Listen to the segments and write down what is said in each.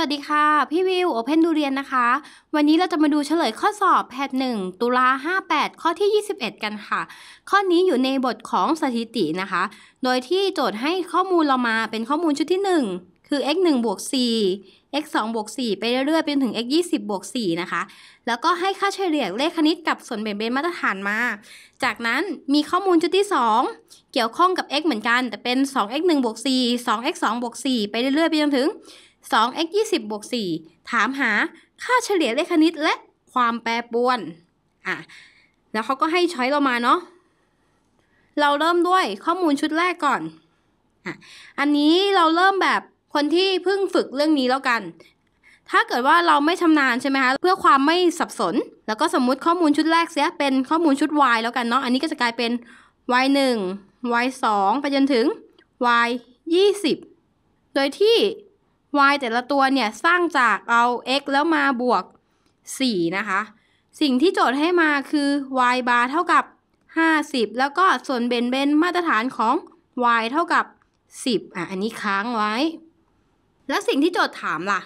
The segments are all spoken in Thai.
สวัสดีค่ะ พี่วิวโอเพนดูเรียนนะคะ วันนี้เราจะมาดูเฉลยข้อสอบ แพทหนึ่งตุลา 58 ข้อที่ 21 กันค่ะ ข้อนี้อยู่ในบทของสถิตินะคะ โดยที่โจทย์ให้ข้อมูลเรามาเป็นข้อมูลชุดที่ 1 คือ x 1บวก4 x 2บวก4ไปเรื่อยๆไปจนถึง x 20บวก4นะคะ แล้วก็ให้ค่าเฉลี่ยเลขคณิตกับส่วนแบ่งเบนมาตรฐานมาจากนั้นมีข้อมูลชุดที่ 2 เกี่ยวข้องกับ x เหมือนกัน แต่เป็น2 x 1บวก4 2 x 2บวก4ไปเรื่อยๆไปจนถึง2 x 20บวก4ถามหาค่าเฉลี่ยเลขคณิตและความแปรปรวนอ่ะแล้วเขาก็ให้ช้อยเรามาเนาะ เราเริ่มด้วยข้อมูลชุดแรกก่อนอ่ะอันนี้เราเริ่มแบบคนที่เพิ่งฝึกเรื่องนี้แล้วกัน ถ้าเกิดว่าเราไม่ชำนาญใช่ไหมคะ เพื่อความไม่สับสน แล้วก็สมมุติข้อมูลชุดแรกเสียเป็นข้อมูลชุด y แล้วกันเนาะ อันนี้ก็จะกลายเป็น y 1 y 2ไปจนถึง y 20โดยที่ y แต่ละตัว เนี่ย สร้างจาก เอา x แล้วมา บวก 4 นะคะ สิ่งที่โจทย์ ให้ มา คือ y บาร์เท่ากับ 50 แล้วก็ส่วน เบนเบน มาตรฐานของ y เท่ากับ 10อ่ะ อันนี้ ค้างไว้ แล้ว สิ่ง ที่ โจทย์ ถาม ล่ะ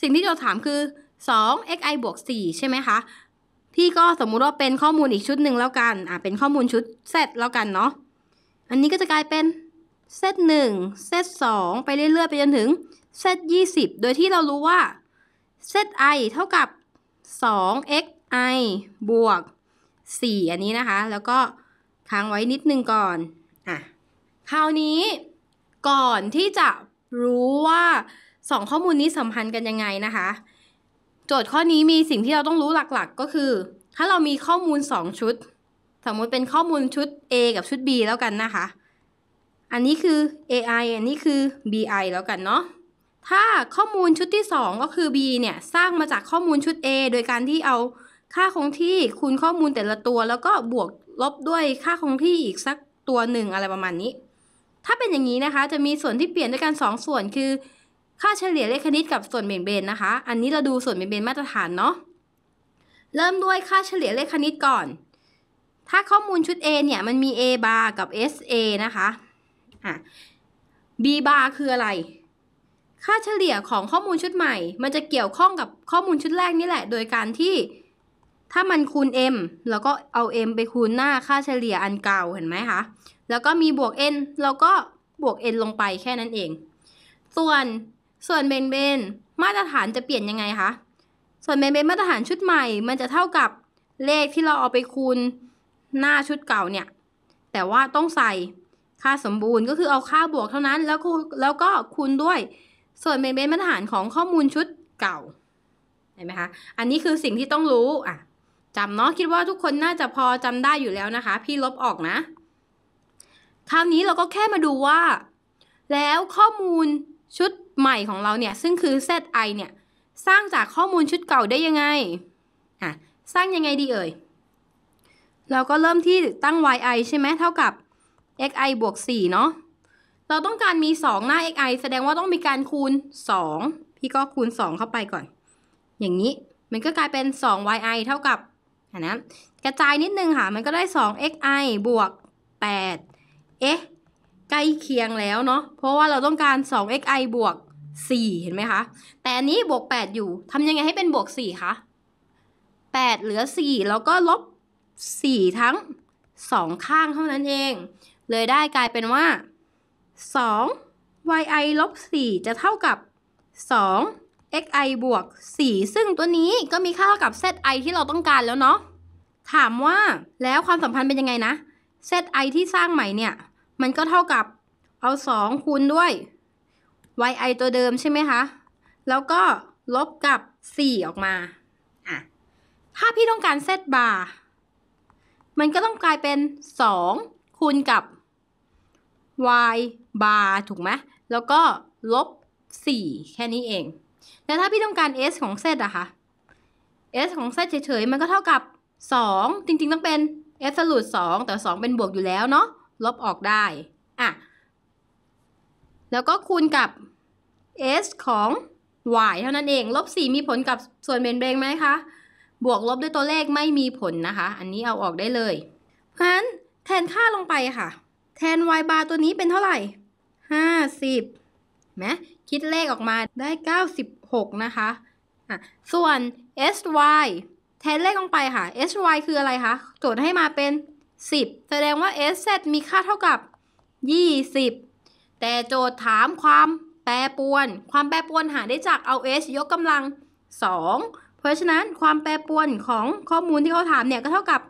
สิ่งที่โจทย์ ถาม คือ 2 xi บวก4ใช่ไหมคะพี่ก็สมมุติว่า เป็นข้อมูลอีกชุดหนึ่งแล้วกัน อ่ะ เป็นข้อมูลชุด z แล้วกัน เนาะ อันนี้ก็จะ กลายเป็นเซตหนึ่งเซตสองไปเรื่อยๆไปจนถึงเซตยี่สิบโดยที่เรารู้ว่าเซตไอเท่ากับ 2xi บวก4อันนี้นะคะ แล้วก็ค้างไว้นิดนึงก่อน อ่ะ คราวนี้ก่อนที่จะรู้ว่า 2 ข้อมูลนี้สัมพันธ์กันยังไงนะคะ โจทย์ข้อนี้มีสิ่งที่เราต้องรู้หลักๆก็คือ ถ้าเรามีข้อมูล 2 ชุด สมมติเป็นข้อมูลชุด A กับชุด B แล้วกันนะคะอันนี้คือ AI อันนี้คือ BI แล้วกันเนาะ ถ้าข้อมูลชุดที่2ก็คือ B เนี่ย สร้างมาจากข้อมูลชุด A โดยการที่เอา ค่าคงที่คูณข้อมูลแต่ละตัว แล้วก็บวกลบด้วยค่าคงที่อีกสักตัวหนึ่งอะไรประมาณนี้ ถ้าเป็นอย่างนี้นะคะ จะมีส่วนที่เปลี่ยนด้วยกัน 2 ส่วน คือ ค่าเฉลี่ยเลขคณิตกับส่วนเบ่งเบนนะคะ อันนี้เราดูส่วนเบ่งเบนมาตรฐานเนาะ เริ่มด้วยค่าเฉลี่ยเลขคณิตก่อน ถ้าข้อมูลชุด A เนี่ย มันมี A bar กับ SA นะคะ่ะ b bar คืออะไร ค่าเฉลี่ยของข้อมูลชุดใหม่ มันจะเกี่ยวข้องกับข้อมูลชุดแรกนี่แหละ โดยการที่ ถ้ามันคูณ m แล้วก็เอา m ไปคูณหน้าค่าเฉลี่ยอันเก่าเห็นไหมคะ แล้วก็มีบวก n แล้วก็บวก n ลงไปแค่นั้นเอง ส่วนส่วนเบนเบนมาตรฐานจะเปลี่ยนยังไงคะ ส่วนเบนเบนมาตรฐานชุดใหม่ มันจะเท่ากับเลขที่เราเอาไปคูณหน้าชุดเก่าเนี่ย แต่ว่าต้องใส่ค่าสมบูรณ์ก็คือเอาค่าบวกเท่านั้นแล้วคแล้วก็คูณด้วย ส่วนเป็นเบสมาตรฐานของข้อมูลชุดเก่าเห็นไหมคะอันนี้คือสิ่งที่ต้องรู้อ่ะจำเนาะคิดว่าทุกคนน่าจะพอจำได้อยู่แล้วนะคะ พี่ลบออกนะ คราวนี้เราก็แค่มาดูว่า แล้วข้อมูลชุดใหม่ของเราเนี่ยซึ่งคือ ZI เนี่ยสร้างจากข้อมูลชุดเก่าได้ยังไงอ่ะสร้างยังไงดีเอ่ยเราก็เริ่มที่ตั้ง yi ใช่ไหมเท่ากับ xi บวก4เนาะ เราต้องการมี 2 หน้า xi แสดงว่าต้องมีการคูณ 2 พี่ก็คูณ 2 เข้าไปก่อน อย่างนี้ มันก็กลายเป็น 2yi เท่ากับอันนั้น กระจายนิดนึงค่ะ มันก็ได้ 2xi บวก8เอ๊ะ ใกล้เคียงแล้วเนาะ เพราะว่าเราต้องการ 2xi บวก4เห็นไหมคะ แต่อันนี้บวก 8 อยู่ ทำยังไงให้เป็นบวก4คะ 8 เหลือ 4 แล้วก็ลบ 4 ทั้ง 2 ข้างเท่านั้นเองเลยได้กลายเป็นว่า 2 yi ลบ 4 จะเท่ากับ 2 xi บวก 4 ซึ่งตัวนี้ก็มีค่าเท่ากับ zi ที่เราต้องการแล้วเนาะ ถามว่าแล้วความสัมพันธ์เป็นยังไงนะ zi ที่สร้างใหม่เนี่ย มันก็เท่ากับ เอา 2 คูณด้วย yi ตัวเดิมใช่ไหมคะ แล้วก็ลบกับ 4 ออกมา ถ้าพี่ต้องการ z bar มันก็ต้องกลายเป็น 2 คูณกับ y bar ถูกไหม แล้วก็ลบ 4 แค่นี้เองแต่ถ้าพี่ต้องการ s ของเซตอะคะ s ของเซตเฉยๆ มันก็เท่ากับ 2 จริงๆ ต้องเป็น s สรุป2แต่ 2 เป็นบวกอยู่แล้วเนาะ ลบออกได้ อ่ะ แล้วก็คูณกับ s ของ y เท่านั้นเอง ลบ 4 มีผลกับส่วนเบนเบงไหมคะ บวกลบด้วยตัวเลขไม่มีผลนะคะ อันนี้เอาออกได้เลย เพราะฉะนั้นแทนค่าลงไปค่ะแทน y bar ตัวนี้เป็นเท่าไหร่ 50ไหมคิดเลขออกมาได้ 96 นะคะอ่ะส่วน sy แทนเลขลงไปค่ะ sy คืออะไรคะ โจทย์ให้มาเป็น 10 แสดงว่า sz มีค่าเท่ากับ 20 แต่โจทย์ถามความแปรปรวน ความแปรปรวนหาได้จากเอา s ยกกำลัง 2 เพราะฉะนั้นความแปรปรวนของข้อมูลที่เขาถามเนี่ย ก็เท่ากับ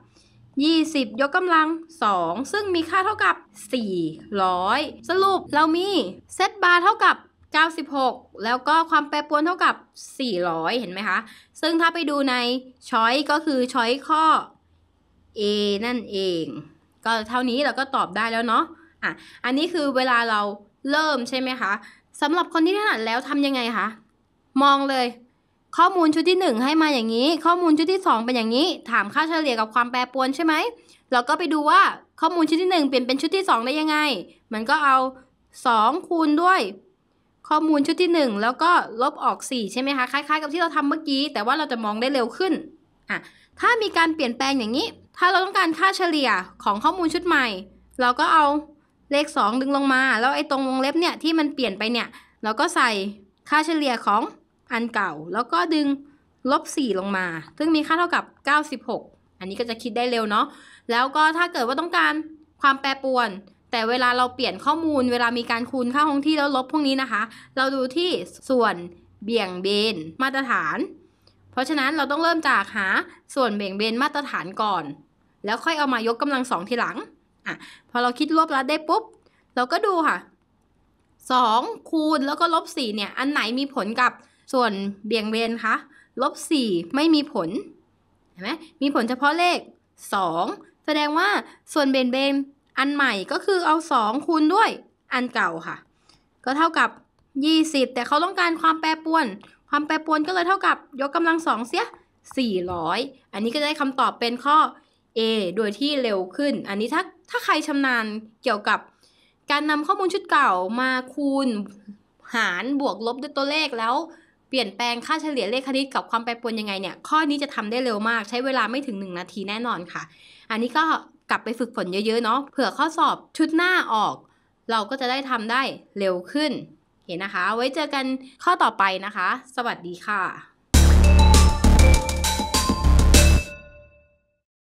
20 ยกกำลัง 2 ซึ่งมีค่าเท่ากับ400 สรุปเรามีเซตบาร์เท่ากับ 96 แล้วก็ความแปรปรวนเท่ากับ 400 เห็นไหมคะ ซึ่งถ้าไปดูในช้อยก็คือช้อยข้อ A นั่นเอง ก็เท่านี้เราก็ตอบได้แล้วเนาะอ่ะอันนี้คือเวลาเราเริ่มใช่ไหมคะสำหรับคนที่ถนัดแล้วทำยังไงคะ มองเลยข้อมูลชุดที่ 1 ให้มาอย่างนี้ ข้อมูลชุดที่ 2 เป็นอย่างนี้ ถามค่าเฉลี่ยกับความแปรปรวนใช่ไหมเราก็ไปดูว่าข้อมูลชุดที่ 1 เปลี่ยนเป็นชุดที่ 2 ได้ยังไง มันก็เอา 2 คูณด้วย ข้อมูลชุดที่ 1 แล้วก็ลบออก4ใช่ไหมคะคล้าย ๆ กับที่เราทำเมื่อกี้ แต่ว่าเราจะมองได้เร็วขึ้นอ่ะถ้ามีการเปลี่ยนแปลงอย่างนี้ ถ้าเราต้องการค่าเฉลี่ยของข้อมูลชุดใหม่ เราก็เอาเลข 2 ดึงลงมาแล้วไอ้ตรงวงเล็บเนี่ยที่มันเปลี่ยนไปเนี่ยเราก็ใส่ค่าเฉลี่ยของอันเก่าแล้วก็ดึงลบ4ลงมา ซึ่งมีค่าเท่ากับ 96 อันนี้ก็จะคิดได้เร็วเนาะ แล้วก็ถ้าเกิดว่าต้องการความแปรปรวน แต่เวลาเราเปลี่ยนข้อมูล เวลามีการคูณค่าคงที่ แล้วลบพวกนี้นะคะ เราดูที่ส่วนเบี่ยงเบนมาตรฐาน เพราะฉะนั้นเราต้องเริ่มจากหาส่วนเบี่ยงเบนมาตรฐานก่อน แล้วค่อยเอามายกกำลังสองทีหลัง อ่ะ พอเราคิดรวบรัดได้ปุ๊บ เราก็ดูค่ะ2คูณแล้วก็ลบ4เนี่ย อันไหนมีผลกับส่วนเบี่ยงเบนคะลบ4 ไม่มีผล เห็นไหม มีผลเฉพาะเลข 2 แสดงว่าส่วนเบี่ยงเบนอันใหม่ก็คือเอา 2 คูณด้วย อันเก่าค่ะ ก็เท่ากับ 20 แต่เขาต้องการความแปรปรวน ความแปรปรวนก็เลยเท่ากับ ยกกำลังสองเสีย 400 อันนี้ก็จะได้คำตอบเป็นข้อ A โดยที่เร็วขึ้น อันนี้ถ้าถ้าใครชำนาญเกี่ยวกับ การนำข้อมูลชุดเก่ามาคูณหารบวกลบด้วยตัวเลขแล้วเปลี่ยนแปลงค่าเฉลี่ยเลขคณิตกับความแปรปรวนยังไงเนี่ย ข้อนี้จะทำได้เร็วมากใช้เวลาไม่ถึง 1 นาทีแน่นอนค่ะ อันนี้ก็กลับไปฝึกฝนเยอะๆเนาะเผื่อข้อสอบชุดหน้าออกเราก็จะได้ทำได้เร็วขึ้น เห็นนะคะ ไว้เจอกันข้อต่อไปนะคะ สวัสดีค่ะ